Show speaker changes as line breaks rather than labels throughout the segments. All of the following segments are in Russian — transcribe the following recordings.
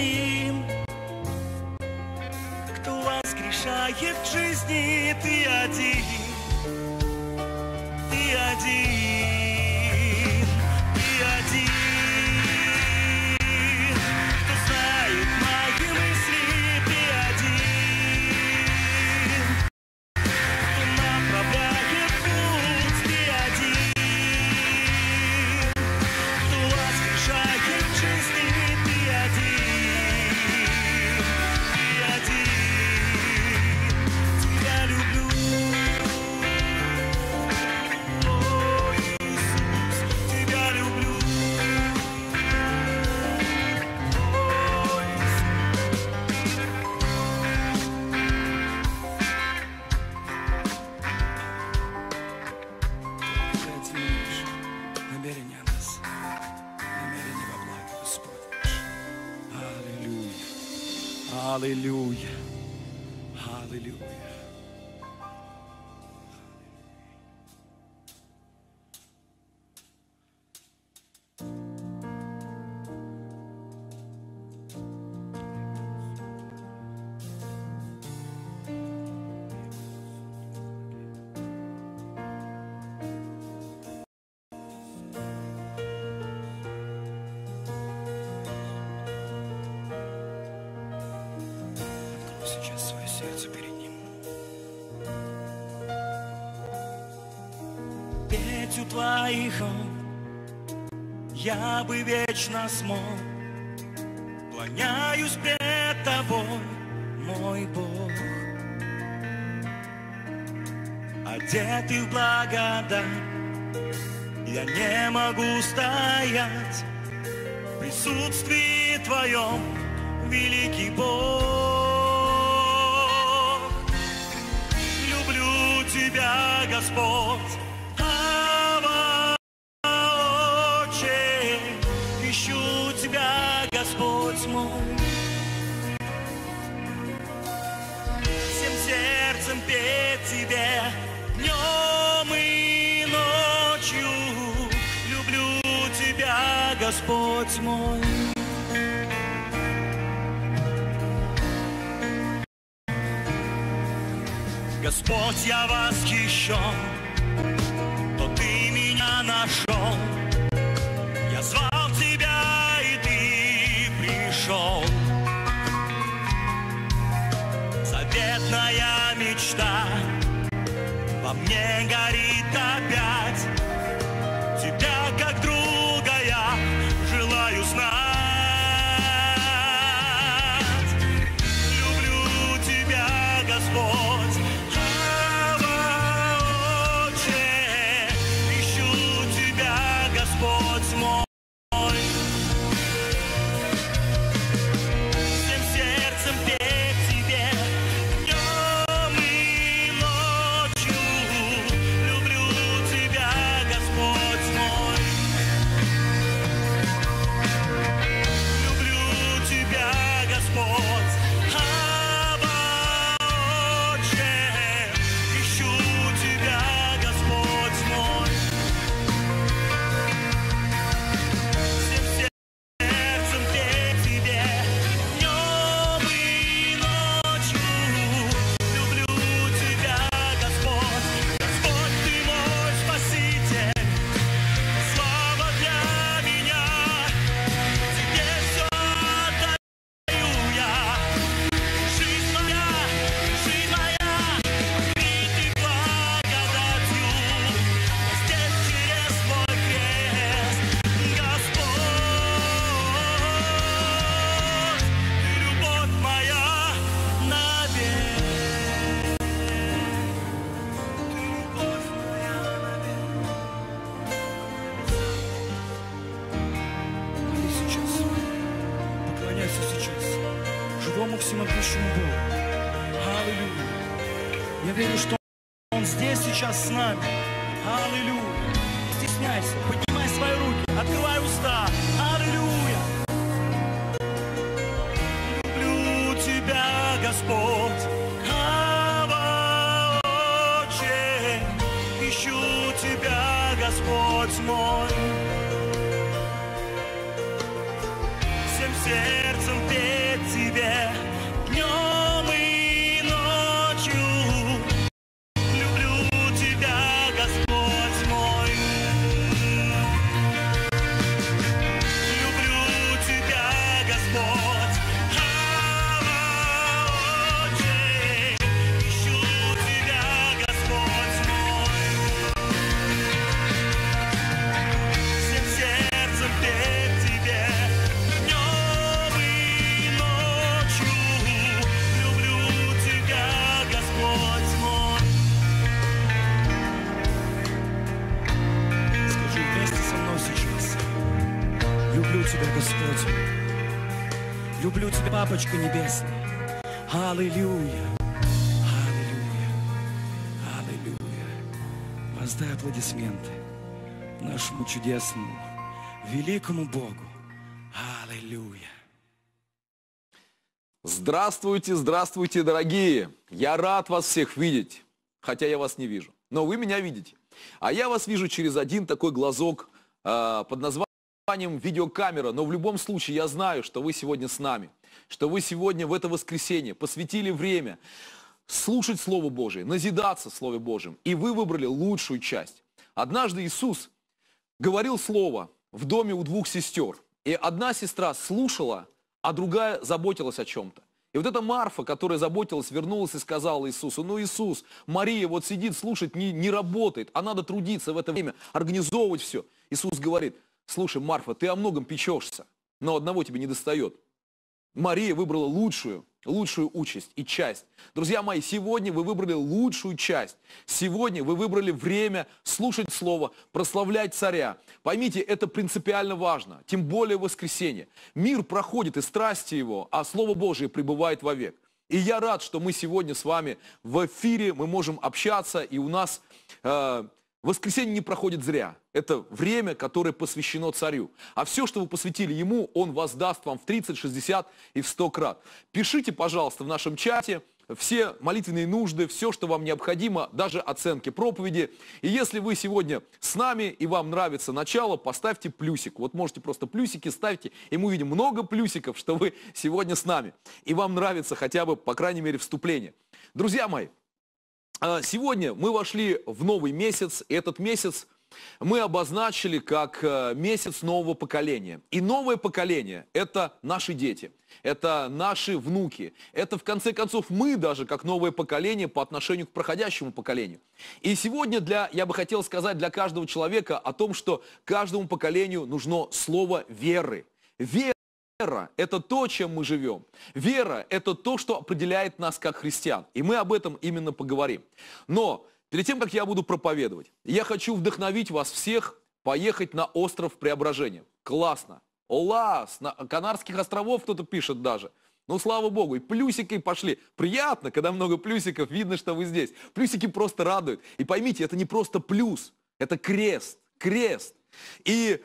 see Hallelujah. Hallelujah. бы вечно смог. Склоняюсь пред тобой, мой Бог. Одетый в благодать, я не могу стоять в присутствии Твоем, великий Бог. Люблю Тебя, Господь, сердцем петь тебе днем и ночью. Люблю тебя, Господь мой. Господь, я восхищен Отечко Небесное. Аллилуйя! Аллилуйя! Аллилуйя! Воздай аплодисменты нашему чудесному, великому Богу.
Аллилуйя! Здравствуйте, здравствуйте, дорогие! Я рад вас всех видеть, хотя я вас не вижу. Но вы меня видите. А я вас вижу через один такой глазок э, под названием видеокамера. Но в любом случае я знаю, что вы сегодня с нами что вы сегодня в это воскресенье посвятили время слушать Слово Божие, назидаться Слове Божьим, и вы выбрали лучшую часть. Однажды Иисус говорил Слово в доме у двух сестер, и одна сестра слушала, а другая заботилась о чем-то. И вот эта Марфа, которая заботилась, вернулась и сказала Иисусу, ну Иисус, Мария вот сидит, слушает, не, не работает, а надо трудиться в это время, организовывать все. Иисус говорит, слушай, Марфа, ты о многом печешься, но одного тебе не достает. Мария выбрала лучшую, лучшую участь и часть. Друзья мои, сегодня вы выбрали лучшую часть. Сегодня вы выбрали время слушать Слово, прославлять Царя. Поймите, это принципиально важно, тем более в воскресенье. Мир проходит и страсти его, а Слово Божие пребывает вовек. И я рад, что мы сегодня с вами в эфире, мы можем общаться, и у нас э, Воскресенье не проходит зря. Это время, которое посвящено царю. А все, что вы посвятили ему, он воздаст вам в 30, 60 и в 100 крат. Пишите, пожалуйста, в нашем чате все молитвенные нужды, все, что вам необходимо, даже оценки проповеди. И если вы сегодня с нами и вам нравится начало, поставьте плюсик. Вот можете просто плюсики ставьте, и мы увидим много плюсиков, что вы сегодня с нами. И вам нравится хотя бы, по крайней мере, вступление. Друзья мои, а, сегодня мы вошли в новый месяц. Этот месяц мы обозначили как э, месяц нового поколения. И новое поколение – это наши дети, это наши внуки, это, в конце концов, мы даже как новое поколение по отношению к проходящему поколению. И сегодня для, я бы хотел сказать для каждого человека о том, что каждому поколению нужно слово веры. Вера Вера – это то, чем мы живем. Вера – это то, что определяет нас как христиан. И мы об этом именно поговорим. Но перед тем, как я буду проповедовать, я хочу вдохновить вас всех поехать на остров Преображения. Классно. Олас на Канарских островов кто-то пишет даже. Ну, слава богу, и плюсики пошли. Приятно, когда много плюсиков, видно, что вы здесь. Плюсики просто радуют. И поймите, это не просто плюс, это крест, крест. И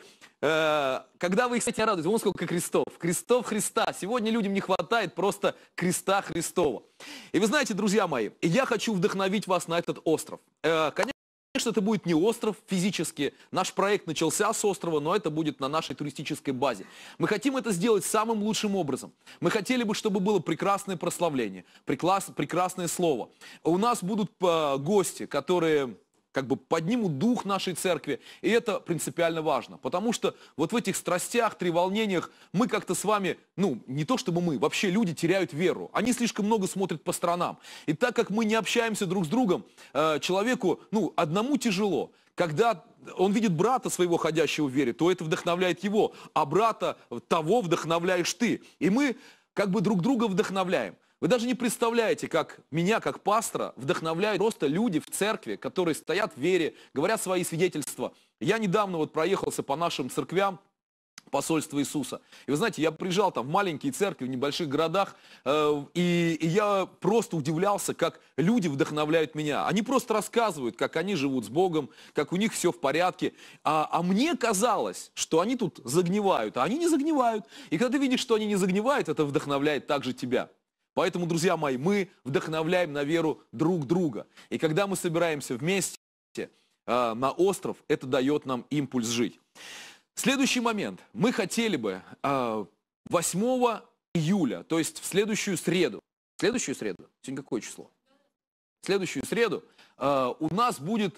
Э, когда вы их хотите радуете, он сколько крестов. Крестов Христа. Сегодня людям не хватает просто креста Христова. И вы знаете, друзья мои, я хочу вдохновить вас на этот остров. Э, конечно, это будет не остров физически. Наш проект начался с острова, но это будет на нашей туристической базе. Мы хотим это сделать самым лучшим образом. Мы хотели бы, чтобы было прекрасное прославление, прекрасное слово. У нас будут э, гости, которые как бы поднимут дух нашей церкви. И это принципиально важно, потому что вот в этих страстях, треволнениях мы как-то с вами, ну, не то чтобы мы, вообще люди теряют веру. Они слишком много смотрят по сторонам. И так как мы не общаемся друг с другом, э, человеку, ну, одному тяжело. Когда он видит брата своего ходящего в вере, то это вдохновляет его, а брата того вдохновляешь ты. И мы как бы друг друга вдохновляем. Вы даже не представляете, как меня, как пастора, вдохновляют просто люди в церкви, которые стоят в вере, говорят свои свидетельства. Я недавно вот проехался по нашим церквям, посольство Иисуса. И вы знаете, я приезжал там в маленькие церкви, в небольших городах, э, и, и я просто удивлялся, как люди вдохновляют меня. Они просто рассказывают, как они живут с Богом, как у них все в порядке. А, а мне казалось, что они тут загнивают, а они не загнивают. И когда ты видишь, что они не загнивают, это вдохновляет также тебя. Поэтому, друзья мои, мы вдохновляем на веру друг друга. И когда мы собираемся вместе э, на остров, это дает нам импульс жить. Следующий момент. Мы хотели бы э, а, 8 июля, то есть в следующую среду, следующую среду, сегодня какое число? следующую среду э, у нас будет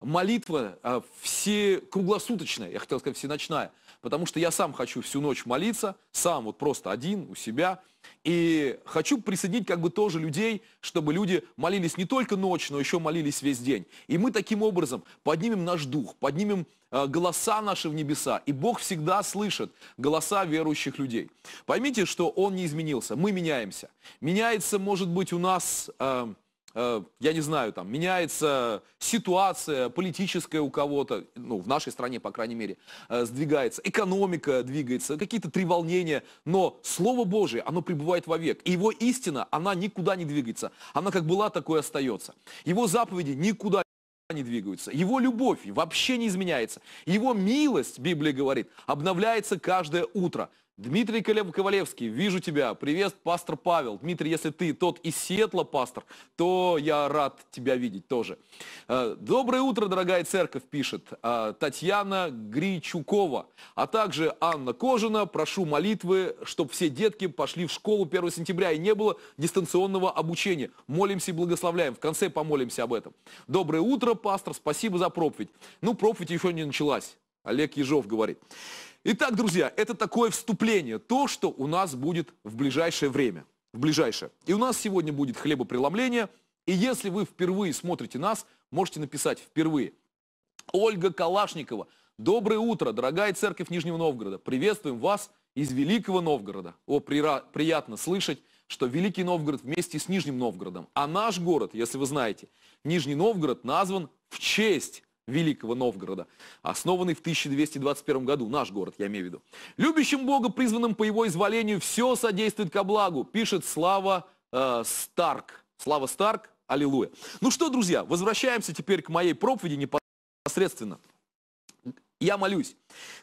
молитва э, все круглосуточная, я хотел сказать всеночная, потому что я сам хочу всю ночь молиться, сам вот просто один у себя, и хочу присоединить как бы тоже людей, чтобы люди молились не только ночью, но еще молились весь день. И мы таким образом поднимем наш дух, поднимем э, голоса наши в небеса. И Бог всегда слышит голоса верующих людей. Поймите, что Он не изменился, мы меняемся. Меняется, может быть, у нас... Э, Э, я не знаю, там, меняется ситуация политическая у кого-то, ну, в нашей стране, по крайней мере, э, сдвигается, экономика двигается, какие-то треволнения, но Слово Божие, оно пребывает вовек, и его истина, она никуда не двигается, она как была, такой остается. Его заповеди никуда не двигаются. Его любовь вообще не изменяется. Его милость, Библия говорит, обновляется каждое утро. Дмитрий Ковалевский, вижу тебя. Привет, пастор Павел. Дмитрий, если ты тот из Сиэтла, пастор, то я рад тебя видеть тоже. Э, Доброе утро, дорогая церковь, пишет э, Татьяна Гричукова, а также Анна Кожина. Прошу молитвы, чтобы все детки пошли в школу 1 сентября и не было дистанционного обучения. Молимся и благословляем. В конце помолимся об этом. Доброе утро, пастор. Спасибо за проповедь. Ну, проповедь еще не началась. Олег Ежов говорит. Итак, друзья, это такое вступление, то, что у нас будет в ближайшее время. В ближайшее. И у нас сегодня будет хлебопреломление. И если вы впервые смотрите нас, можете написать впервые. Ольга Калашникова, доброе утро, дорогая церковь Нижнего Новгорода. Приветствуем вас из Великого Новгорода. О, приятно слышать, что Великий Новгород вместе с Нижним Новгородом. А наш город, если вы знаете, Нижний Новгород назван в честь Великого Новгорода, основанный в 1221 году, наш город, я имею в виду. Любящим Бога, призванным по его изволению, все содействует ко благу, пишет Слава э, Старк. Слава Старк, аллилуйя. Ну что, друзья, возвращаемся теперь к моей проповеди непосредственно. Я молюсь.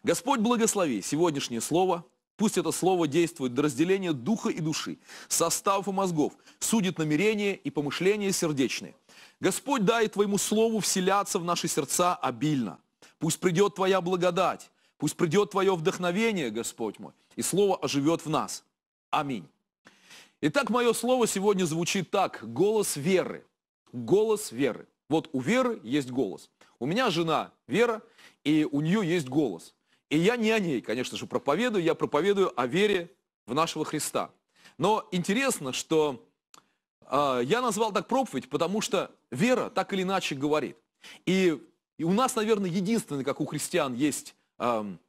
Господь благослови сегодняшнее слово, Пусть это слово действует до разделения духа и души, составов и мозгов, судит намерения и помышления сердечные – Господь дай Твоему Слову вселяться в наши сердца обильно. Пусть придет Твоя благодать, пусть придет Твое вдохновение, Господь мой, и Слово оживет в нас. Аминь. Итак, мое слово сегодня звучит так. Голос веры. Голос веры. Вот у веры есть голос. У меня жена Вера, и у нее есть голос. И я не о ней, конечно же, проповедую, я проповедую о вере в нашего Христа. Но интересно, что э, я назвал так проповедь, потому что вера так или иначе говорит. И, и у нас, наверное, единственное, как у христиан, есть эм,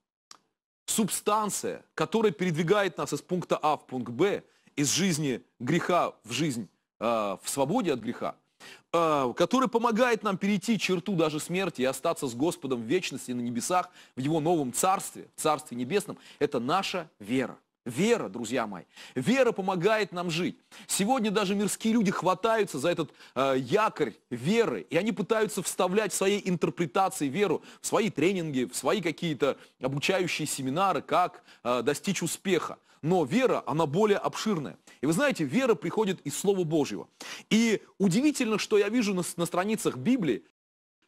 субстанция, которая передвигает нас из пункта А в пункт Б, из жизни греха в жизнь э, в свободе от греха, э, а, который помогает нам перейти черту даже смерти и остаться с Господом в вечности на небесах, в Его новом царстве, в Царстве Небесном, это наша вера. Вера, друзья мои, вера помогает нам жить. Сегодня даже мирские люди хватаются за этот э, якорь веры, и они пытаются вставлять в своей интерпретации веру, в свои тренинги, в свои какие-то обучающие семинары, как э, достичь успеха. Но вера, она более обширная. И вы знаете, вера приходит из Слова Божьего. И удивительно, что я вижу на, на страницах Библии,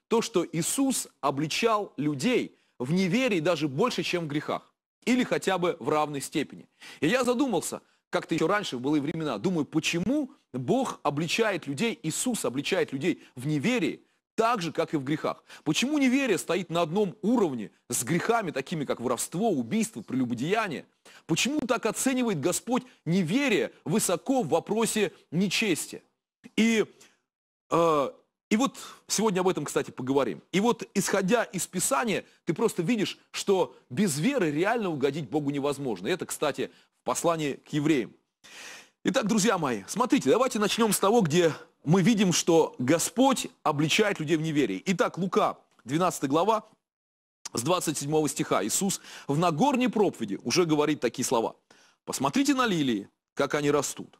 то, что Иисус обличал людей в неверии даже больше, чем в грехах. Или хотя бы в равной степени. И я задумался, как-то еще раньше, в былые времена, думаю, почему Бог обличает людей, Иисус обличает людей в неверии, так же, как и в грехах. Почему неверие стоит на одном уровне с грехами, такими как воровство, убийство, прелюбодеяние? Почему так оценивает Господь неверие высоко в вопросе нечестия? И э, и вот сегодня об этом, кстати, поговорим. И вот, исходя из Писания, ты просто видишь, что без веры реально угодить Богу невозможно. И это, кстати, в послании к евреям. Итак, друзья мои, смотрите, давайте начнем с того, где мы видим, что Господь обличает людей в неверии. Итак, Лука, 12 глава, с 27 стиха. Иисус в Нагорной проповеди уже говорит такие слова. «Посмотрите на лилии, как они растут.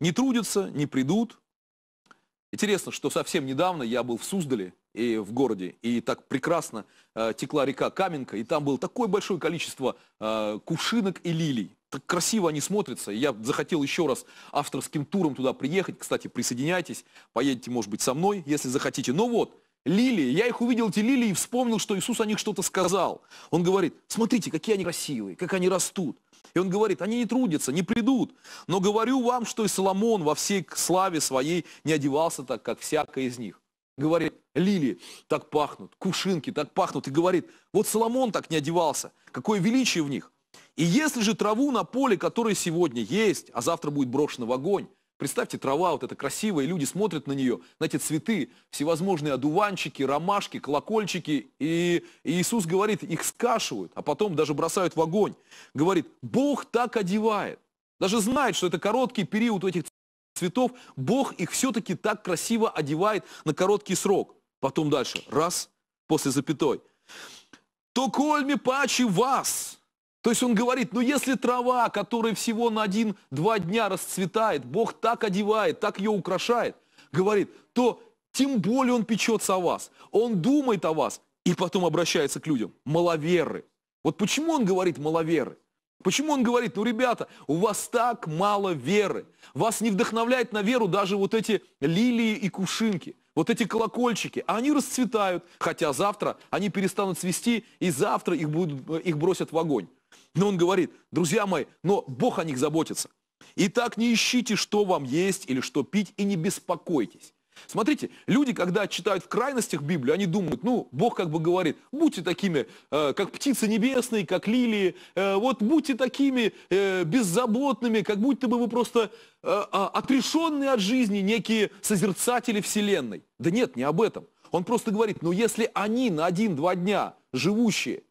Не трудятся, не придут, Интересно, что совсем недавно я был в Суздале и в городе, и так прекрасно э, текла река Каменка, и там было такое большое количество э, кувшинок и лилий. Так красиво они смотрятся. я захотел еще раз авторским туром туда приехать. Кстати, присоединяйтесь, поедете, может быть, со мной, если захотите. Но вот, лилии, я их увидел, эти лилии, и вспомнил, что Иисус о них что-то сказал. Он говорит, смотрите, какие они красивые, как они растут. И он говорит, они не трудятся, не придут. Но говорю вам, что и Соломон во всей славе своей не одевался так, как всякая из них. Говорит, лили так пахнут, кувшинки так пахнут. И говорит, вот Соломон так не одевался, какое величие в них. И если же траву на поле, которое сегодня есть, а завтра будет брошено в огонь, Представьте, трава вот эта красивая, люди смотрят на нее, на эти цветы, всевозможные одуванчики, ромашки, колокольчики. И, Иисус говорит, их скашивают, а потом даже бросают в огонь. Говорит, Бог так одевает. Даже знает, что это короткий период у этих цветов, Бог их все-таки так красиво одевает на короткий срок. Потом дальше, раз, после запятой. То кольми пачи вас, то есть он говорит, ну если трава, которая всего на один-два дня расцветает, Бог так одевает, так ее украшает, говорит, то тем более он печется о вас. Он думает о вас и потом обращается к людям. Маловеры. Вот почему он говорит маловеры? Почему он говорит, ну ребята, у вас так мало веры. Вас не вдохновляет на веру даже вот эти лилии и кушинки, вот эти колокольчики, они расцветают, хотя завтра они перестанут свисти, и завтра их, будут, их бросят в огонь. Но он говорит, друзья мои, но Бог о них заботится. Итак, не ищите, что вам есть или что пить, и не беспокойтесь. Смотрите, люди, когда читают в крайностях Библию, они думают, ну, Бог как бы говорит, будьте такими, э, как птицы небесные, как лилии, э, вот будьте такими э, беззаботными, как будто бы вы просто э, а, отрешенные от жизни, некие созерцатели Вселенной. Да нет, не об этом. Он просто говорит, ну, если они на один-два дня живущие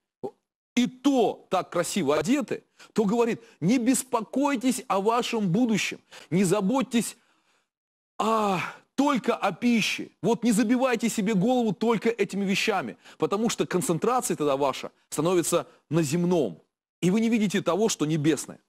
и то так красиво одеты, то говорит, не беспокойтесь о вашем будущем, не заботьтесь о, только о пище. Вот не забивайте себе голову только этими вещами, потому что концентрация тогда ваша становится на земном, и вы не видите того, что небесное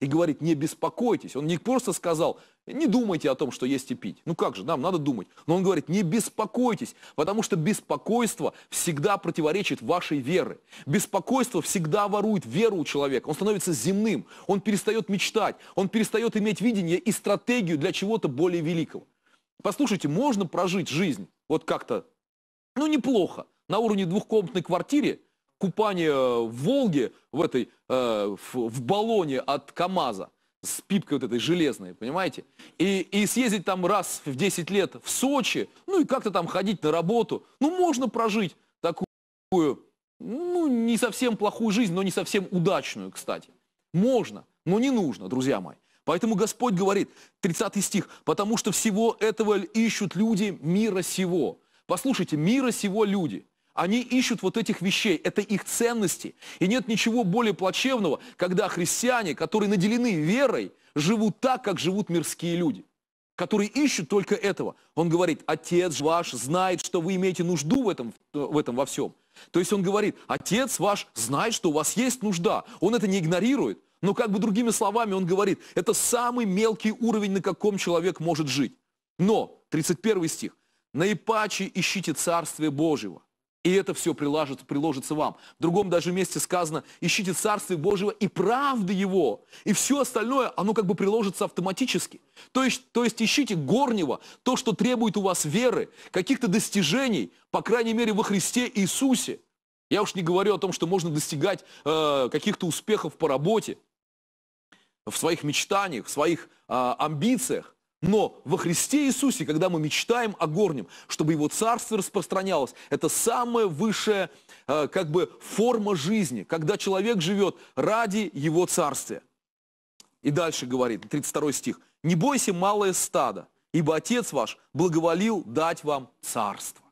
и говорит, не беспокойтесь. Он не просто сказал, не думайте о том, что есть и пить. Ну как же, нам надо думать. Но он говорит, не беспокойтесь, потому что беспокойство всегда противоречит вашей веры. Беспокойство всегда ворует веру у человека. Он становится земным, он перестает мечтать, он перестает иметь видение и стратегию для чего-то более великого. Послушайте, можно прожить жизнь вот как-то, ну неплохо, на уровне двухкомнатной квартиры, купание в Волге, в этой, э, в, в баллоне от КАМАЗа с пипкой вот этой железной, понимаете? И, и съездить там раз в 10 лет в Сочи, ну и как-то там ходить на работу. Ну, можно прожить такую, ну, не совсем плохую жизнь, но не совсем удачную, кстати. Можно, но не нужно, друзья мои. Поэтому Господь говорит, 30 стих, «Потому что всего этого ищут люди мира сего». Послушайте, мира сего люди – они ищут вот этих вещей, это их ценности. И нет ничего более плачевного, когда христиане, которые наделены верой, живут так, как живут мирские люди, которые ищут только этого. Он говорит, отец ваш знает, что вы имеете нужду в этом, в этом во всем. То есть он говорит, отец ваш знает, что у вас есть нужда. Он это не игнорирует, но как бы другими словами он говорит, это самый мелкий уровень, на каком человек может жить. Но, 31 стих, наипаче ищите Царствие Божьего – и это все приложит, приложится вам. В другом даже месте сказано, ищите Царствие Божьего и правды Его, и все остальное, оно как бы приложится автоматически. То есть, то есть ищите горнего, то, что требует у вас веры, каких-то достижений, по крайней мере, во Христе Иисусе. Я уж не говорю о том, что можно достигать э, каких-то успехов по работе, в своих мечтаниях, в своих э, амбициях. Но во Христе Иисусе, когда мы мечтаем о горнем, чтобы Его Царство распространялось, это самая высшая э, как бы форма жизни, когда человек живет ради Его Царствия. И дальше говорит, 32 стих, «Не бойся, малое стадо, ибо Отец ваш благоволил дать вам царство».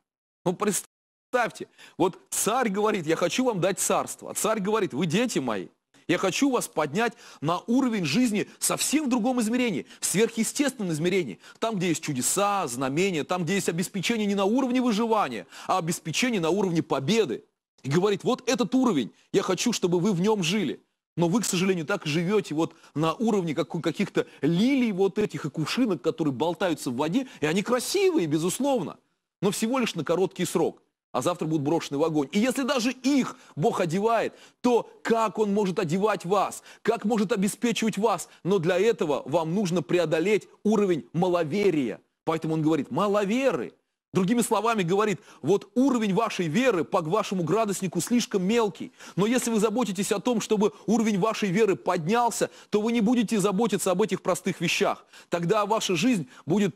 Ну, представьте, вот царь говорит, я хочу вам дать царство, а царь говорит, вы дети мои – я хочу вас поднять на уровень жизни совсем в другом измерении, в сверхъестественном измерении. Там, где есть чудеса, знамения, там, где есть обеспечение не на уровне выживания, а обеспечение на уровне победы. И говорит, вот этот уровень, я хочу, чтобы вы в нем жили. Но вы, к сожалению, так живете вот на уровне каких-то лилий вот этих и кувшинок, которые болтаются в воде, и они красивые, безусловно, но всего лишь на короткий срок а завтра будут брошены в огонь. И если даже их Бог одевает, то как Он может одевать вас? Как может обеспечивать вас? Но для этого вам нужно преодолеть уровень маловерия. Поэтому Он говорит, маловеры. Другими словами говорит, вот уровень вашей веры по вашему градуснику слишком мелкий. Но если вы заботитесь о том, чтобы уровень вашей веры поднялся, то вы не будете заботиться об этих простых вещах. Тогда ваша жизнь будет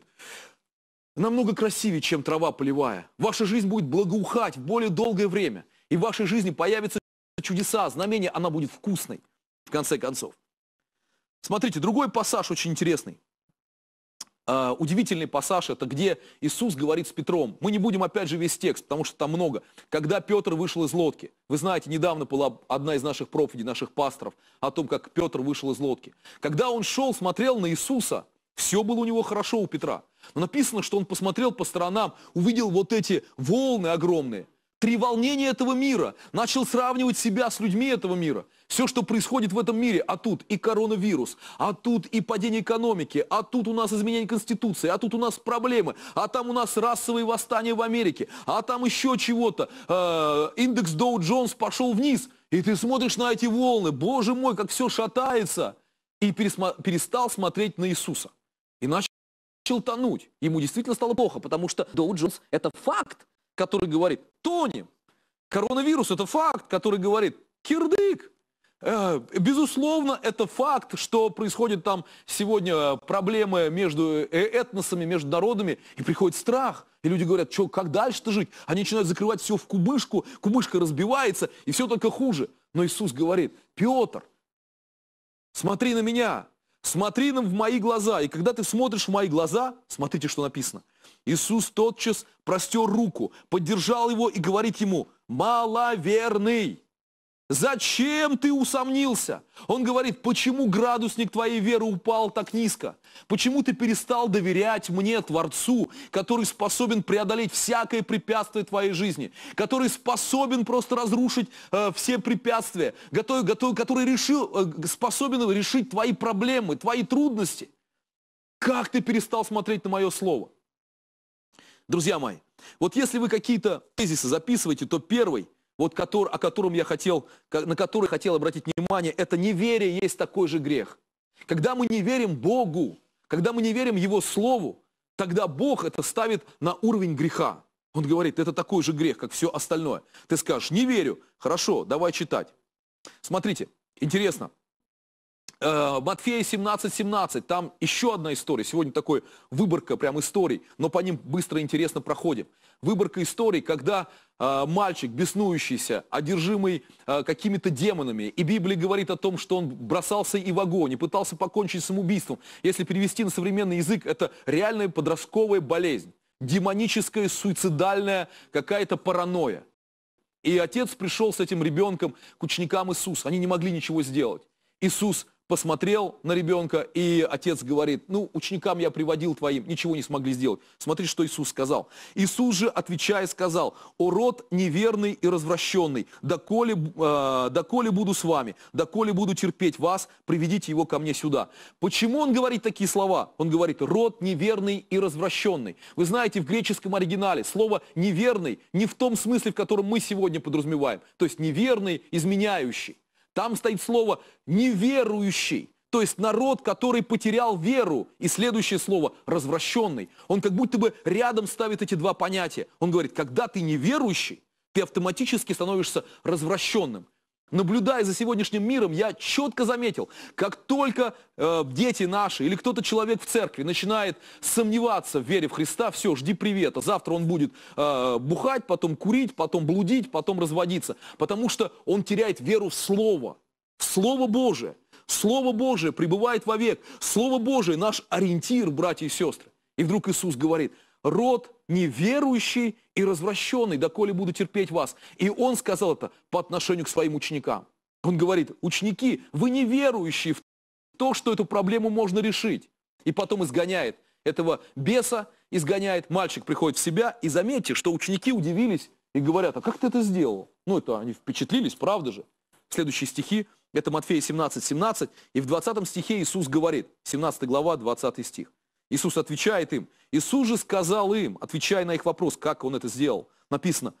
намного красивее, чем трава полевая. Ваша жизнь будет благоухать в более долгое время. И в вашей жизни появятся чудеса, знамения, она будет вкусной, в конце концов. Смотрите, другой пассаж очень интересный. Э, удивительный пассаж, это где Иисус говорит с Петром. Мы не будем опять же весь текст, потому что там много. Когда Петр вышел из лодки, вы знаете, недавно была одна из наших проповедей, наших пасторов, о том, как Петр вышел из лодки. Когда он шел, смотрел на Иисуса, все было у него хорошо у Петра. Но написано, что он посмотрел по сторонам, увидел вот эти волны огромные, три волнения этого мира, начал сравнивать себя с людьми этого мира. Все, что происходит в этом мире, а тут и коронавирус, а тут и падение экономики, а тут у нас изменение Конституции, а тут у нас проблемы, а там у нас расовые восстания в Америке, а там еще чего-то. Э, индекс Доу Джонс пошел вниз, и ты смотришь на эти волны, боже мой, как все шатается, и перестал смотреть на Иисуса и начал тонуть. Ему действительно стало плохо, потому что Доу Джонс – это факт, который говорит «тонем». Коронавирус – это факт, который говорит «кирдык». Э, безусловно, это факт, что происходит там сегодня э, проблемы между э, этносами, между народами, и приходит страх. И люди говорят, что, как дальше-то жить? Они начинают закрывать все в кубышку, кубышка разбивается, и все только хуже. Но Иисус говорит, Петр, смотри на меня, смотри нам в мои глаза. И когда ты смотришь в мои глаза, смотрите, что написано. Иисус тотчас простер руку, поддержал его и говорит ему, маловерный. Зачем ты усомнился? Он говорит, почему градусник твоей веры упал так низко? Почему ты перестал доверять мне, Творцу, который способен преодолеть всякое препятствие твоей жизни, который способен просто разрушить э, все препятствия, готов, готов, который решил, э, способен решить твои проблемы, твои трудности? Как ты перестал смотреть на мое слово? Друзья мои, вот если вы какие-то тезисы записываете, то первый – вот который, о котором я хотел, на который хотел обратить внимание, это неверие есть такой же грех. Когда мы не верим Богу, когда мы не верим Его Слову, тогда Бог это ставит на уровень греха. Он говорит, это такой же грех, как все остальное. Ты скажешь, не верю, хорошо, давай читать. Смотрите, интересно, Э, Матфея 17.17, 17, там еще одна история. Сегодня такой выборка прям историй, но по ним быстро интересно проходим. Выборка историй, когда э, мальчик, беснующийся, одержимый э, какими-то демонами, и Библия говорит о том, что он бросался и в огонь, и пытался покончить самоубийством. Если перевести на современный язык, это реальная подростковая болезнь, демоническая, суицидальная какая-то паранойя. И отец пришел с этим ребенком к ученикам Иисуса. Они не могли ничего сделать. Иисус посмотрел на ребенка, и отец говорит, ну, ученикам я приводил твоим, ничего не смогли сделать. Смотри, что Иисус сказал. Иисус же, отвечая, сказал, о род неверный и развращенный, доколе, э, доколе буду с вами, доколе буду терпеть вас, приведите его ко мне сюда. Почему он говорит такие слова? Он говорит, род неверный и развращенный. Вы знаете, в греческом оригинале слово неверный не в том смысле, в котором мы сегодня подразумеваем, то есть неверный, изменяющий. Там стоит слово «неверующий». То есть народ, который потерял веру. И следующее слово – развращенный. Он как будто бы рядом ставит эти два понятия. Он говорит, когда ты неверующий, ты автоматически становишься развращенным. Наблюдая за сегодняшним миром, я четко заметил, как только э, дети наши или кто-то человек в церкви начинает сомневаться в вере в Христа, все, жди привета. Завтра он будет э, бухать, потом курить, потом блудить, потом разводиться. Потому что он теряет веру в Слово, в Слово Божие. Слово Божие пребывает вовек. Слово Божие наш ориентир, братья и сестры. И вдруг Иисус говорит, род неверующий и развращенный, доколе буду терпеть вас. И он сказал это по отношению к своим ученикам. Он говорит, ученики, вы неверующие в то, что эту проблему можно решить. И потом изгоняет этого беса, изгоняет, мальчик приходит в себя, и заметьте, что ученики удивились и говорят, а как ты это сделал? Ну, это они впечатлились, правда же? Следующие стихи, это Матфея 17, 17, и в 20 стихе Иисус говорит, 17 глава, 20 стих. Иисус отвечает им, Иисус же сказал им, отвечая на их вопрос, как он это сделал, написано,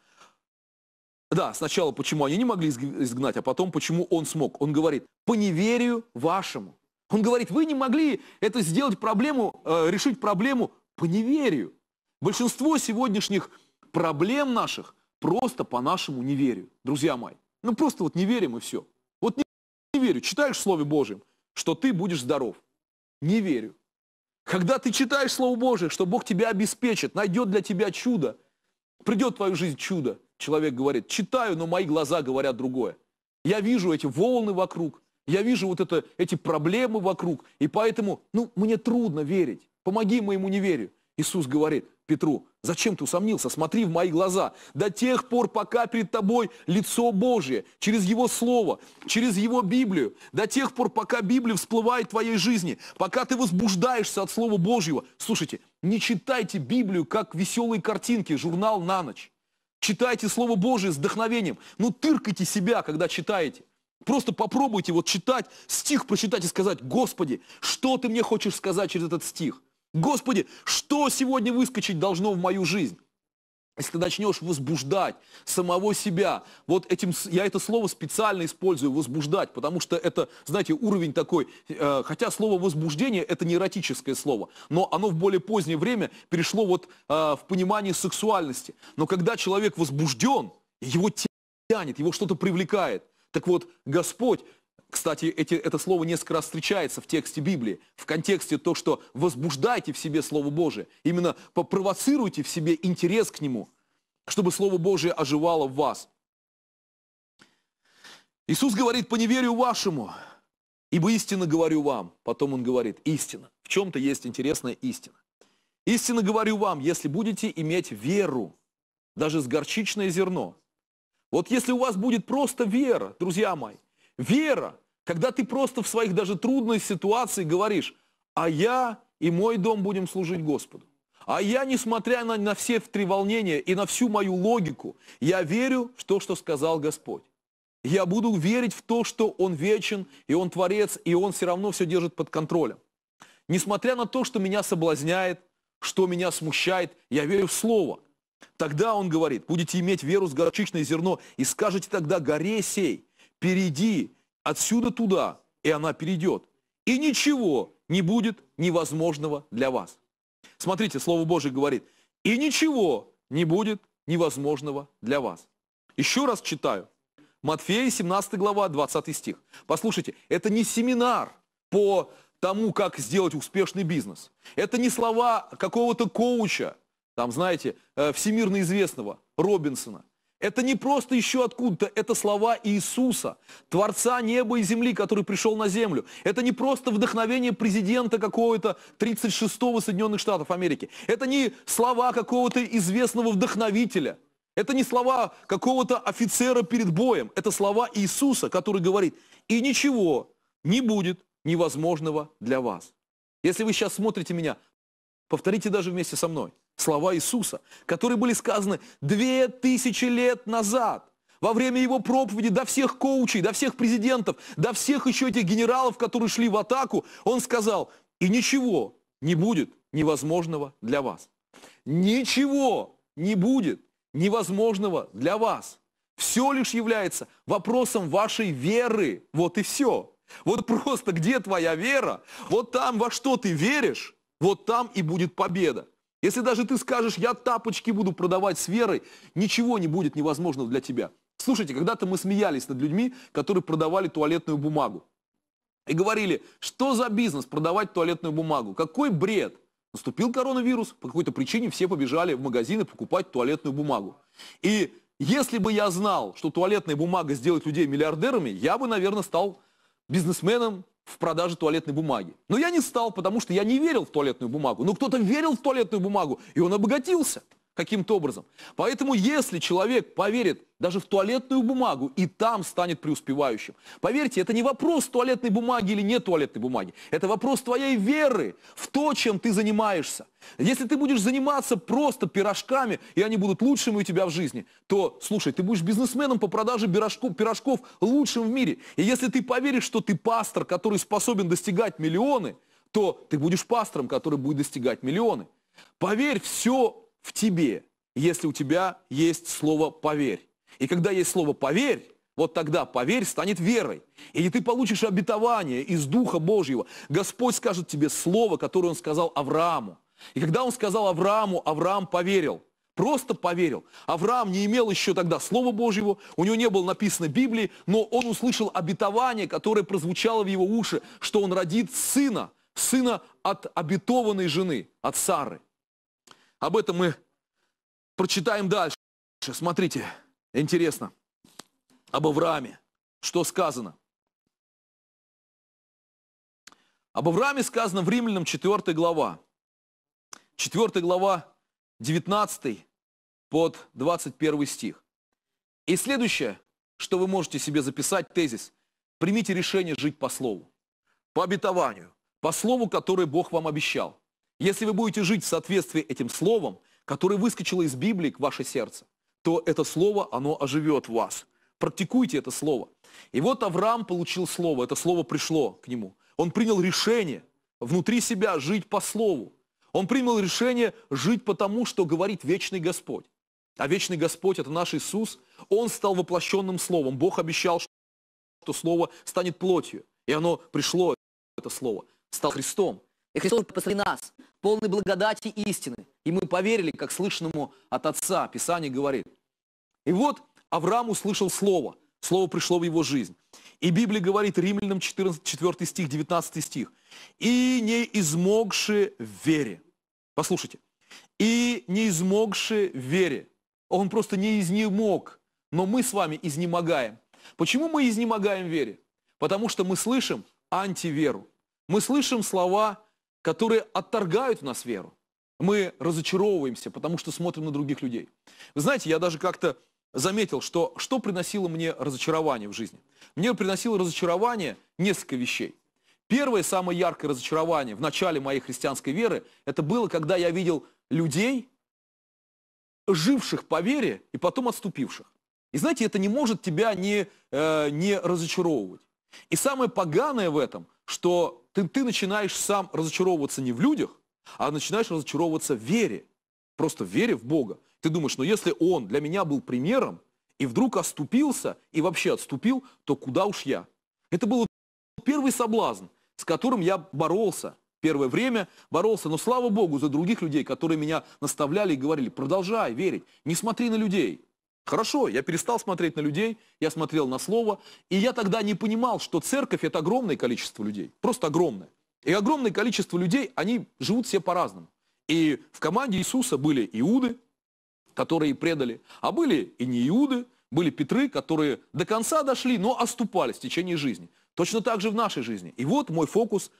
да, сначала почему они не могли изгнать, а потом почему он смог. Он говорит, по неверию вашему. Он говорит, вы не могли это сделать проблему, э, решить проблему по неверию. Большинство сегодняшних проблем наших просто по нашему неверию, друзья мои. Ну просто вот не верим и все. Вот не, не верю. Читаешь в Слове Божьем, что ты будешь здоров. Не верю. Когда ты читаешь Слово Божие, что Бог тебя обеспечит, найдет для тебя чудо, придет в твою жизнь чудо, человек говорит, читаю, но мои глаза говорят другое. Я вижу эти волны вокруг, я вижу вот это, эти проблемы вокруг, и поэтому, ну, мне трудно верить. Помоги моему неверию. Иисус говорит, Петру, зачем ты усомнился? Смотри в мои глаза. До тех пор, пока перед тобой лицо Божье, через Его Слово, через Его Библию, до тех пор, пока Библия всплывает в твоей жизни, пока ты возбуждаешься от Слова Божьего. Слушайте, не читайте Библию, как веселые картинки, журнал на ночь. Читайте Слово Божие с вдохновением. Ну, тыркайте себя, когда читаете. Просто попробуйте вот читать, стих прочитать и сказать, Господи, что Ты мне хочешь сказать через этот стих? Господи, что сегодня выскочить должно в мою жизнь? Если ты начнешь возбуждать самого себя, вот этим, я это слово специально использую, возбуждать, потому что это, знаете, уровень такой, э, хотя слово возбуждение это не эротическое слово, но оно в более позднее время перешло вот э, в понимание сексуальности. Но когда человек возбужден, его тянет, его что-то привлекает, так вот, Господь кстати, эти, это слово несколько раз встречается в тексте Библии, в контексте то, что возбуждайте в себе Слово Божие, именно попровоцируйте в себе интерес к нему, чтобы Слово Божие оживало в вас. Иисус говорит, по неверию вашему, ибо истинно говорю вам. Потом он говорит, истина. В чем-то есть интересная истина. Истинно говорю вам, если будете иметь веру, даже с горчичное зерно. Вот если у вас будет просто вера, друзья мои, Вера, когда ты просто в своих даже трудных ситуациях говоришь, а я и мой дом будем служить Господу. А я, несмотря на, на все треволнения и на всю мою логику, я верю в то, что сказал Господь. Я буду верить в то, что Он вечен, и Он Творец, и Он все равно все держит под контролем. Несмотря на то, что меня соблазняет, что меня смущает, я верю в Слово. Тогда Он говорит, будете иметь веру с горчичное зерно, и скажете тогда горе сей, перейди отсюда туда, и она перейдет. И ничего не будет невозможного для вас. Смотрите, Слово Божие говорит, и ничего не будет невозможного для вас. Еще раз читаю. Матфея 17 глава, 20 стих. Послушайте, это не семинар по тому, как сделать успешный бизнес. Это не слова какого-то коуча, там, знаете, э, всемирно известного Робинсона. Это не просто еще откуда-то, это слова Иисуса, Творца неба и земли, который пришел на землю. Это не просто вдохновение президента какого-то 36-го Соединенных Штатов Америки. Это не слова какого-то известного вдохновителя. Это не слова какого-то офицера перед боем. Это слова Иисуса, который говорит, и ничего не будет невозможного для вас. Если вы сейчас смотрите меня, повторите даже вместе со мной слова Иисуса, которые были сказаны две тысячи лет назад во время его проповеди до всех коучей, до всех президентов, до всех еще этих генералов, которые шли в атаку, он сказал, и ничего не будет невозможного для вас. Ничего не будет невозможного для вас. Все лишь является вопросом вашей веры. Вот и все. Вот просто где твоя вера, вот там во что ты веришь, вот там и будет победа. Если даже ты скажешь, я тапочки буду продавать с верой, ничего не будет невозможного для тебя. Слушайте, когда-то мы смеялись над людьми, которые продавали туалетную бумагу. И говорили, что за бизнес продавать туалетную бумагу? Какой бред! Наступил коронавирус, по какой-то причине все побежали в магазины покупать туалетную бумагу. И если бы я знал, что туалетная бумага сделает людей миллиардерами, я бы, наверное, стал бизнесменом, в продаже туалетной бумаги. Но я не стал, потому что я не верил в туалетную бумагу. Но кто-то верил в туалетную бумагу, и он обогатился каким-то образом. Поэтому если человек поверит даже в туалетную бумагу, и там станет преуспевающим. Поверьте, это не вопрос туалетной бумаги или нет туалетной бумаги. Это вопрос твоей веры в то, чем ты занимаешься. Если ты будешь заниматься просто пирожками, и они будут лучшими у тебя в жизни, то, слушай, ты будешь бизнесменом по продаже пирожков, пирожков лучшим в мире. И если ты поверишь, что ты пастор, который способен достигать миллионы, то ты будешь пастором, который будет достигать миллионы. Поверь, все в тебе, если у тебя есть слово «поверь». И когда есть слово «поверь», вот тогда поверь станет верой. и ты получишь обетование из Духа Божьего. Господь скажет тебе слово, которое Он сказал Аврааму. И когда Он сказал Аврааму, Авраам поверил. Просто поверил. Авраам не имел еще тогда Слова Божьего, у него не было написано Библии, но он услышал обетование, которое прозвучало в его уши, что он родит сына, сына от обетованной жены, от Сары. Об этом мы прочитаем дальше. Смотрите, интересно. Об Аврааме. Что сказано? Об Аврааме сказано в Римлянам 4 глава. 4 глава 19 под 21 стих. И следующее, что вы можете себе записать, тезис. Примите решение жить по слову, по обетованию, по слову, которое Бог вам обещал. Если вы будете жить в соответствии этим словом, которое выскочило из Библии к ваше сердце, то это слово, оно оживет в вас. Практикуйте это слово. И вот Авраам получил слово, это слово пришло к нему. Он принял решение внутри себя жить по слову. Он принял решение жить потому, что говорит вечный Господь. А вечный Господь – это наш Иисус. Он стал воплощенным Словом. Бог обещал, что Слово станет плотью. И оно пришло, это Слово, стал Христом. И Христос посреди нас, полный благодати истины. И мы поверили, как слышанному от Отца, Писание говорит. И вот Авраам услышал Слово. Слово пришло в его жизнь. И Библия говорит Римлянам 14, 4 стих, 19 стих. «И не измогши в вере». Послушайте. «И не измогши в вере». Он просто не изнемог, но мы с вами изнемогаем. Почему мы изнемогаем в вере? Потому что мы слышим антиверу. Мы слышим слова которые отторгают у нас веру. Мы разочаровываемся, потому что смотрим на других людей. Вы знаете, я даже как-то заметил, что что приносило мне разочарование в жизни. Мне приносило разочарование несколько вещей. Первое, самое яркое разочарование в начале моей христианской веры, это было, когда я видел людей, живших по вере и потом отступивших. И знаете, это не может тебя не, э, не разочаровывать. И самое поганое в этом, что ты, ты начинаешь сам разочаровываться не в людях, а начинаешь разочаровываться в вере. Просто в вере в Бога. Ты думаешь, ну если Он для меня был примером, и вдруг оступился, и вообще отступил, то куда уж я? Это был первый соблазн, с которым я боролся первое время, боролся, но слава Богу за других людей, которые меня наставляли и говорили, продолжай верить, не смотри на людей, Хорошо, я перестал смотреть на людей, я смотрел на слово, и я тогда не понимал, что церковь это огромное количество людей, просто огромное. И огромное количество людей, они живут все по-разному. И в команде Иисуса были иуды, которые предали, а были и не иуды, были Петры, которые до конца дошли, но оступались в течение жизни. Точно так же в нашей жизни. И вот мой фокус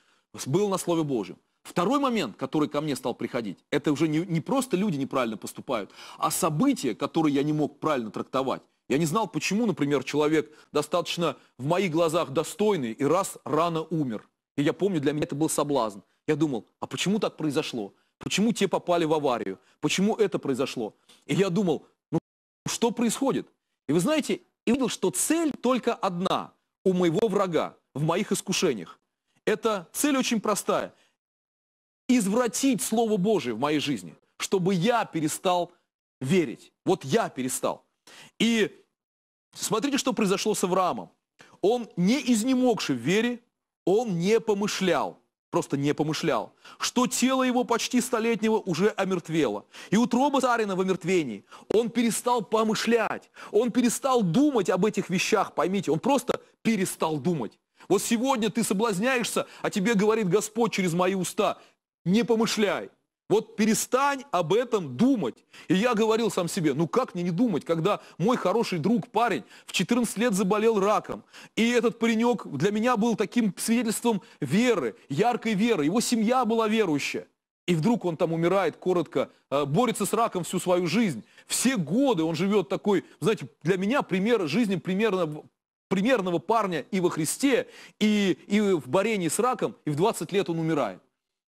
был на Слове Божьем. Второй момент, который ко мне стал приходить, это уже не, не просто люди неправильно поступают, а события, которые я не мог правильно трактовать. Я не знал, почему, например, человек достаточно в моих глазах достойный и раз рано умер. И я помню, для меня это был соблазн. Я думал, а почему так произошло? Почему те попали в аварию? Почему это произошло? И я думал, ну что происходит? И вы знаете, я видел, что цель только одна у моего врага в моих искушениях. Это цель очень простая – извратить Слово Божие в моей жизни, чтобы я перестал верить. Вот я перестал. И смотрите, что произошло с Авраамом. Он не изнемогший в вере, он не помышлял, просто не помышлял, что тело его почти столетнего уже омертвело. И утроба Тарина в омертвении. Он перестал помышлять, он перестал думать об этих вещах, поймите, он просто перестал думать. Вот сегодня ты соблазняешься, а тебе говорит Господь через мои уста, не помышляй. Вот перестань об этом думать. И я говорил сам себе, ну как мне не думать, когда мой хороший друг, парень, в 14 лет заболел раком. И этот паренек для меня был таким свидетельством веры, яркой веры. Его семья была верующая. И вдруг он там умирает коротко, э, борется с раком всю свою жизнь. Все годы он живет такой, знаете, для меня пример жизни примерно примерного парня и во Христе, и, и в борении с раком, и в 20 лет он умирает.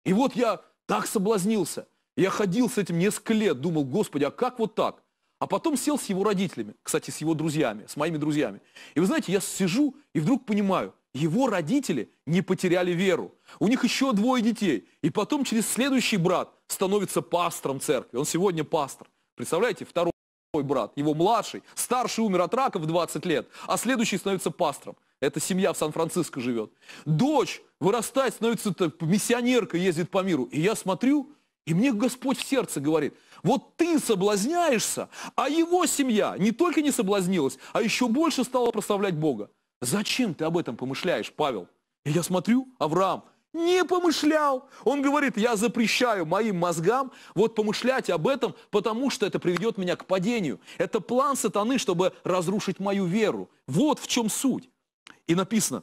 И вот я так соблазнился. Я ходил с этим несколько лет, думал, господи, а как вот так? А потом сел с его родителями, кстати, с его друзьями, с моими друзьями. И вы знаете, я сижу и вдруг понимаю, его родители не потеряли веру. У них еще двое детей. И потом через следующий брат становится пастором церкви. Он сегодня пастор. Представляете, второй брат, его младший, старший умер от рака в 20 лет, а следующий становится пастором. Эта семья в Сан-Франциско живет. Дочь вырастает, становится так, миссионерка, ездит по миру. И я смотрю, и мне Господь в сердце говорит, вот ты соблазняешься, а его семья не только не соблазнилась, а еще больше стала прославлять Бога. Зачем ты об этом помышляешь, Павел? И я смотрю, Авраам не помышлял. Он говорит, я запрещаю моим мозгам вот помышлять об этом, потому что это приведет меня к падению. Это план сатаны, чтобы разрушить мою веру. Вот в чем суть. И написано,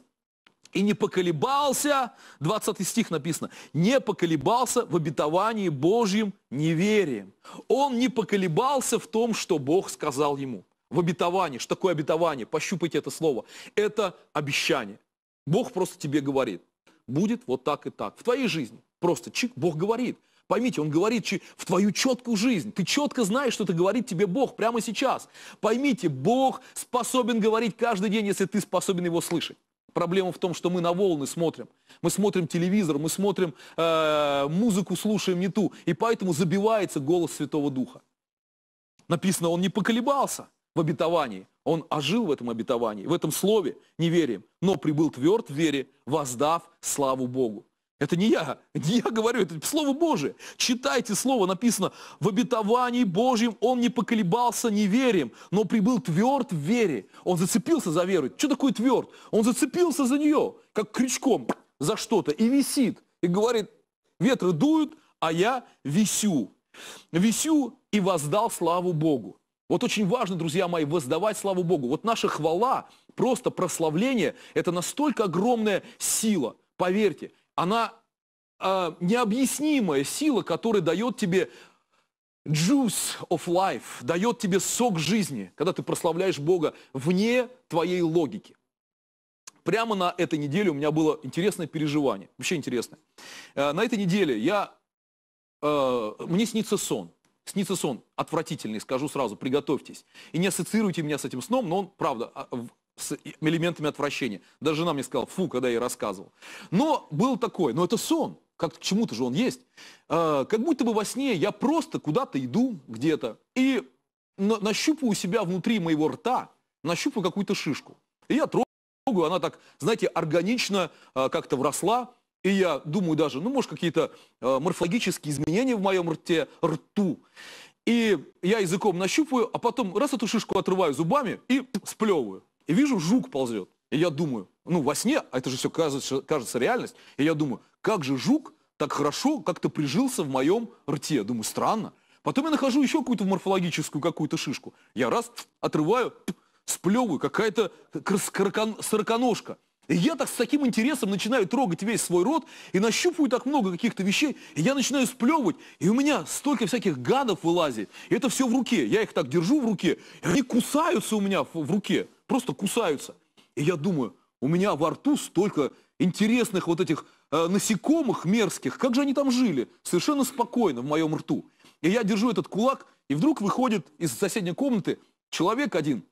и не поколебался, 20 стих написано, не поколебался в обетовании Божьим неверием. Он не поколебался в том, что Бог сказал ему. В обетовании, что такое обетование? Пощупайте это слово. Это обещание. Бог просто тебе говорит, будет вот так и так. В твоей жизни просто чик, Бог говорит. Поймите, Он говорит в твою четкую жизнь. Ты четко знаешь, что это говорит тебе Бог прямо сейчас. Поймите, Бог способен говорить каждый день, если ты способен его слышать. Проблема в том, что мы на волны смотрим. Мы смотрим телевизор, мы смотрим э, музыку, слушаем не ту. И поэтому забивается голос Святого Духа. Написано, он не поколебался в обетовании. Он ожил в этом обетовании, в этом слове неверием, но прибыл тверд в вере, воздав славу Богу. Это не я, не я говорю, это Слово Божие. Читайте Слово, написано, в обетовании Божьем он не поколебался неверием, но прибыл тверд в вере. Он зацепился за веру. Что такое тверд? Он зацепился за нее, как крючком за что-то, и висит, и говорит, ветры дуют, а я висю. Висю и воздал славу Богу. Вот очень важно, друзья мои, воздавать славу Богу. Вот наша хвала, просто прославление, это настолько огромная сила. Поверьте, она э, необъяснимая сила, которая дает тебе juice of life, дает тебе сок жизни, когда ты прославляешь Бога вне твоей логики. Прямо на этой неделе у меня было интересное переживание, вообще интересное. Э, на этой неделе я, э, мне снится сон. Снится сон отвратительный, скажу сразу, приготовьтесь. И не ассоциируйте меня с этим сном, но он, правда, а, с элементами отвращения. Даже жена мне сказала, фу, когда я ей рассказывал. Но был такой, но это сон, как к чему-то же он есть. Э, как будто бы во сне я просто куда-то иду где-то и на, нащупаю себя внутри моего рта, нащупаю какую-то шишку. И я трогаю, она так, знаете, органично э, как-то вросла. И я думаю даже, ну, может, какие-то э, морфологические изменения в моем рте, рту. И я языком нащупываю, а потом раз эту шишку отрываю зубами и сплевываю и вижу, жук ползет. И я думаю, ну, во сне, а это же все кажется, кажется реальность, и я думаю, как же жук так хорошо как-то прижился в моем рте. Думаю, странно. Потом я нахожу еще какую-то морфологическую какую-то шишку. Я раз отрываю, сплевываю, какая-то сороконожка. И я так с таким интересом начинаю трогать весь свой рот и нащупываю так много каких-то вещей, и я начинаю сплевывать, и у меня столько всяких гадов вылазит. И это все в руке. Я их так держу в руке, и они кусаются у меня в руке просто кусаются. И я думаю, у меня во рту столько интересных вот этих э, насекомых мерзких, как же они там жили, совершенно спокойно в моем рту. И я держу этот кулак, и вдруг выходит из соседней комнаты человек один,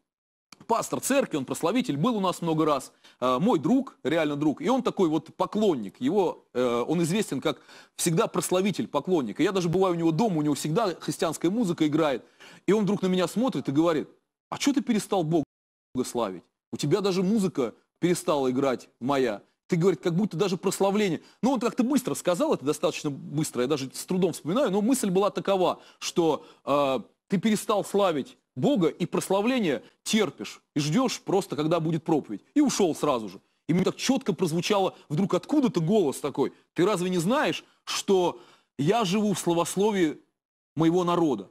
пастор церкви, он прославитель, был у нас много раз, э, мой друг, реально друг, и он такой вот поклонник, его, э, он известен как всегда прославитель, поклонник, и я даже бываю у него дома, у него всегда христианская музыка играет, и он вдруг на меня смотрит и говорит, а что ты перестал Бог славить. У тебя даже музыка перестала играть моя. Ты, говоришь, как будто даже прославление. Ну, он как-то быстро сказал, это достаточно быстро, я даже с трудом вспоминаю, но мысль была такова, что э, ты перестал славить Бога и прославление терпишь и ждешь просто, когда будет проповедь. И ушел сразу же. И мне так четко прозвучало вдруг откуда-то голос такой. Ты разве не знаешь, что я живу в словословии моего народа?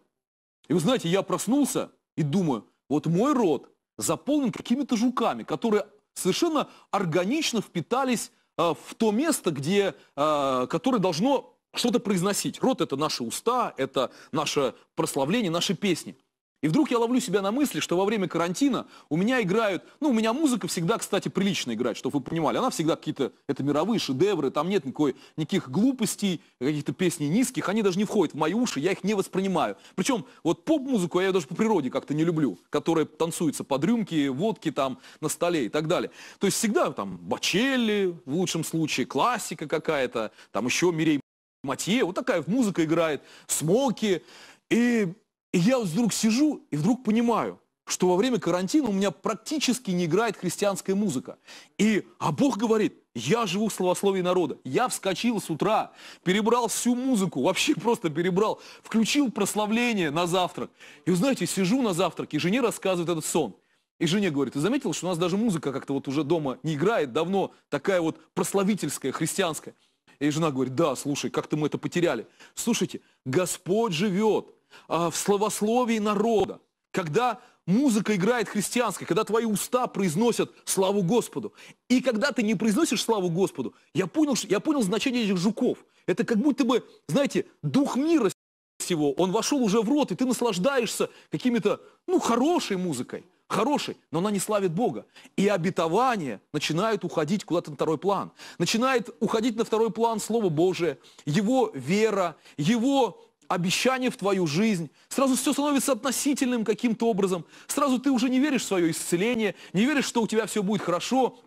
И вы знаете, я проснулся и думаю, вот мой род, заполнен какими-то жуками, которые совершенно органично впитались э, в то место, где, э, которое должно что-то произносить. Рот – это наши уста, это наше прославление, наши песни. И вдруг я ловлю себя на мысли, что во время карантина у меня играют, ну, у меня музыка всегда, кстати, прилично играет, чтобы вы понимали. Она всегда какие-то, это мировые шедевры, там нет никакой, никаких глупостей, каких-то песней низких, они даже не входят в мои уши, я их не воспринимаю. Причем вот поп-музыку я ее даже по природе как-то не люблю, которая танцуется под рюмки, водки там на столе и так далее. То есть всегда там бачелли, в лучшем случае, классика какая-то, там еще Мирей Матье, вот такая музыка играет, смоки. И и я вдруг сижу и вдруг понимаю, что во время карантина у меня практически не играет христианская музыка. И, а Бог говорит, я живу в словословии народа. Я вскочил с утра, перебрал всю музыку, вообще просто перебрал, включил прославление на завтрак. И, знаете, сижу на завтраке, и жене рассказывает этот сон. И жене говорит, ты заметил, что у нас даже музыка как-то вот уже дома не играет давно, такая вот прославительская, христианская. И жена говорит, да, слушай, как-то мы это потеряли. Слушайте, Господь живет, а, в словословии народа, когда музыка играет христианская, когда твои уста произносят славу Господу. И когда ты не произносишь славу Господу, я понял, я понял значение этих жуков. Это как будто бы, знаете, дух мира всего, он вошел уже в рот, и ты наслаждаешься какими-то, ну, хорошей музыкой, хорошей, но она не славит Бога. И обетование начинает уходить куда-то на второй план. Начинает уходить на второй план Слово Божие, его вера, его обещание в твою жизнь. Сразу все становится относительным каким-то образом. Сразу ты уже не веришь в свое исцеление, не веришь, что у тебя все будет хорошо.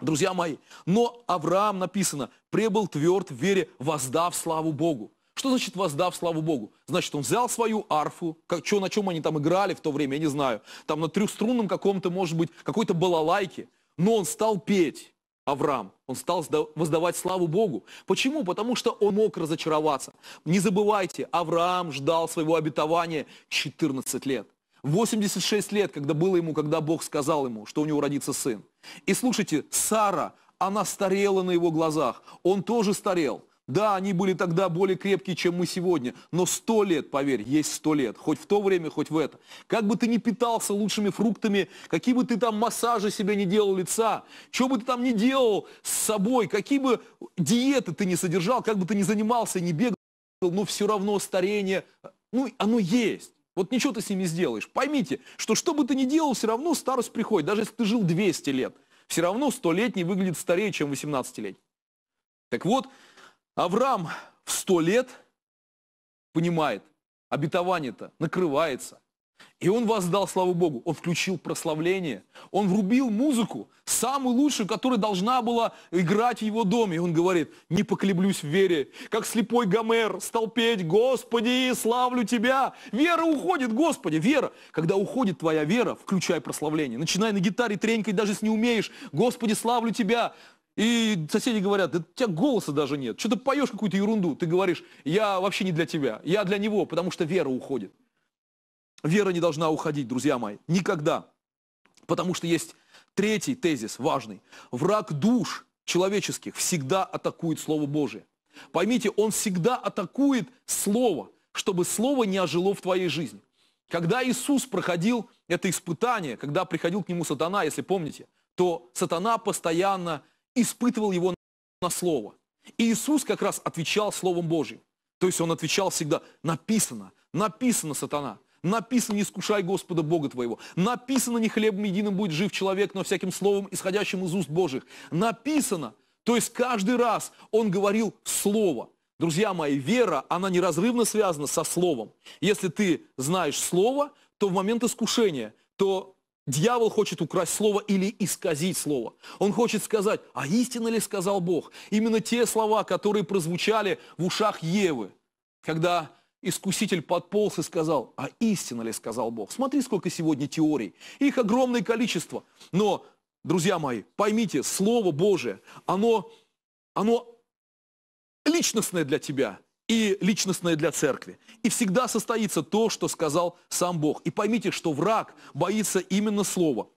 Друзья мои, но Авраам написано, пребыл тверд в вере, воздав славу Богу. Что значит воздав славу Богу? Значит, он взял свою арфу, как, чё, на чем они там играли в то время, я не знаю, там на трехструнном каком-то, может быть, какой-то балалайке, но он стал петь. Авраам. Он стал воздавать славу Богу. Почему? Потому что он мог разочароваться. Не забывайте, Авраам ждал своего обетования 14 лет. 86 лет, когда было ему, когда Бог сказал ему, что у него родится сын. И слушайте, Сара, она старела на его глазах. Он тоже старел. Да, они были тогда более крепкие, чем мы сегодня, но сто лет, поверь, есть сто лет, хоть в то время, хоть в это. Как бы ты ни питался лучшими фруктами, какие бы ты там массажи себе не делал лица, что бы ты там не делал с собой, какие бы диеты ты не содержал, как бы ты ни занимался, не бегал, но все равно старение, ну, оно есть. Вот ничего ты с ним не сделаешь. Поймите, что что бы ты ни делал, все равно старость приходит. Даже если ты жил 200 лет, все равно 100-летний выглядит старее, чем 18-летний. Так вот, Авраам в сто лет понимает, обетование-то накрывается. И он воздал, славу Богу, он включил прославление, он врубил музыку, самую лучшую, которая должна была играть в его доме. И он говорит, не поколеблюсь в вере, как слепой Гомер стал петь, Господи, славлю Тебя. Вера уходит, Господи, вера. Когда уходит твоя вера, включай прославление. Начинай на гитаре тренькой, даже если не умеешь, Господи, славлю Тебя. И соседи говорят, да у тебя голоса даже нет, что ты поешь какую-то ерунду, ты говоришь, я вообще не для тебя, я для него, потому что вера уходит. Вера не должна уходить, друзья мои, никогда. Потому что есть третий тезис, важный. Враг душ человеческих всегда атакует Слово Божие. Поймите, он всегда атакует Слово, чтобы Слово не ожило в твоей жизни. Когда Иисус проходил это испытание, когда приходил к нему сатана, если помните, то сатана постоянно испытывал его на слово. И Иисус как раз отвечал Словом Божьим. То есть он отвечал всегда, написано, написано, сатана, написано, не искушай Господа Бога твоего, написано, не хлебом единым будет жив человек, но всяким словом, исходящим из уст Божьих, написано. То есть каждый раз он говорил слово. Друзья мои, вера, она неразрывно связана со словом. Если ты знаешь слово, то в момент искушения, то Дьявол хочет украсть слово или исказить слово. Он хочет сказать, а истинно ли сказал Бог? Именно те слова, которые прозвучали в ушах Евы, когда искуситель подполз и сказал, а истинно ли сказал Бог? Смотри, сколько сегодня теорий. Их огромное количество. Но, друзья мои, поймите, Слово Божие, оно, оно личностное для тебя и личностное для церкви. И всегда состоится то, что сказал сам Бог. И поймите, что враг боится именно слова.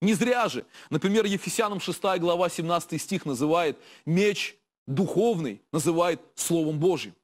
Не зря же, например, Ефесянам 6 глава 17 стих называет меч духовный, называет Словом Божьим.